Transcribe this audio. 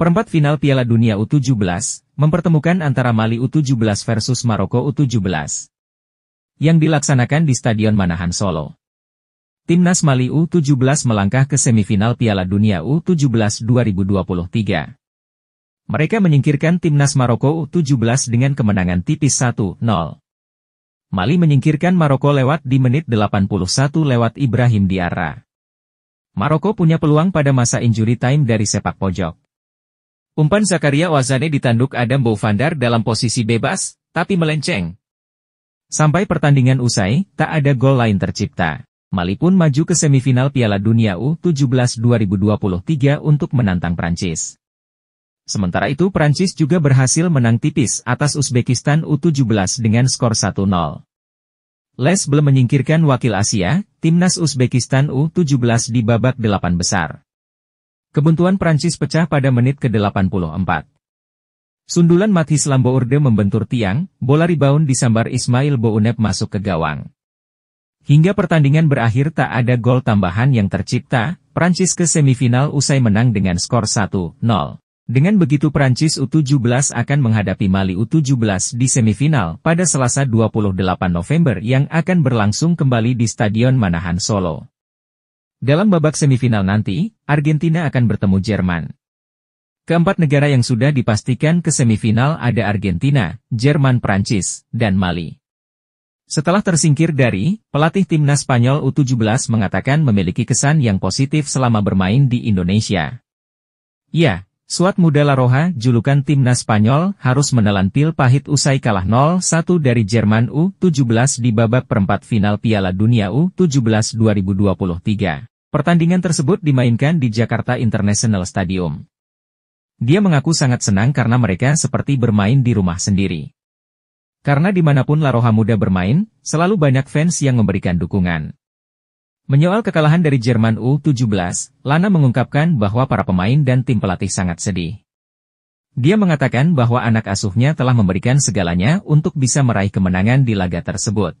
Perempat final Piala Dunia U17, mempertemukan antara Mali U17 versus Maroko U17. Yang dilaksanakan di Stadion Manahan Solo. Timnas Mali U17 melangkah ke semifinal Piala Dunia U17 2023. Mereka menyingkirkan Timnas Maroko U17 dengan kemenangan tipis 1-0. Mali menyingkirkan Maroko lewat di menit 81 lewat Ibrahim Diarra. Maroko punya peluang pada masa injury time dari sepak pojok. Umpan Zakaria Wazane ditanduk Adam Bouvandar dalam posisi bebas, tapi melenceng. Sampai pertandingan usai, tak ada gol lain tercipta. Mali pun maju ke semifinal Piala Dunia U17 2023 untuk menantang Prancis. Sementara itu Prancis juga berhasil menang tipis atas Uzbekistan U17 dengan skor 1-0. Les belum menyingkirkan wakil Asia, timnas Uzbekistan U17 di babak delapan besar. Kebuntuan Prancis pecah pada menit ke-84. Sundulan Mathis Lambourde membentur tiang, bola rebound disambar Ismail Bounep masuk ke gawang. Hingga pertandingan berakhir tak ada gol tambahan yang tercipta, Prancis ke semifinal usai menang dengan skor 1-0. Dengan begitu Prancis U17 akan menghadapi Mali U17 di semifinal pada Selasa 28 November yang akan berlangsung kembali di Stadion Manahan Solo. Dalam babak semifinal nanti, Argentina akan bertemu Jerman. Keempat negara yang sudah dipastikan ke semifinal ada Argentina, Jerman Prancis, dan Mali. Setelah tersingkir dari, pelatih timnas Spanyol U17 mengatakan memiliki kesan yang positif selama bermain di Indonesia. Ya, Suat Muda Roja, julukan timnas Spanyol, harus menelan pil pahit usai kalah 0-1 dari Jerman U17 di babak perempat final Piala Dunia U17 2023. Pertandingan tersebut dimainkan di Jakarta International Stadium. Dia mengaku sangat senang karena mereka seperti bermain di rumah sendiri. Karena dimanapun Roja Muda bermain, selalu banyak fans yang memberikan dukungan. Menyoal kekalahan dari Jerman U17, Lana mengungkapkan bahwa para pemain dan tim pelatih sangat sedih. Dia mengatakan bahwa anak asuhnya telah memberikan segalanya untuk bisa meraih kemenangan di laga tersebut.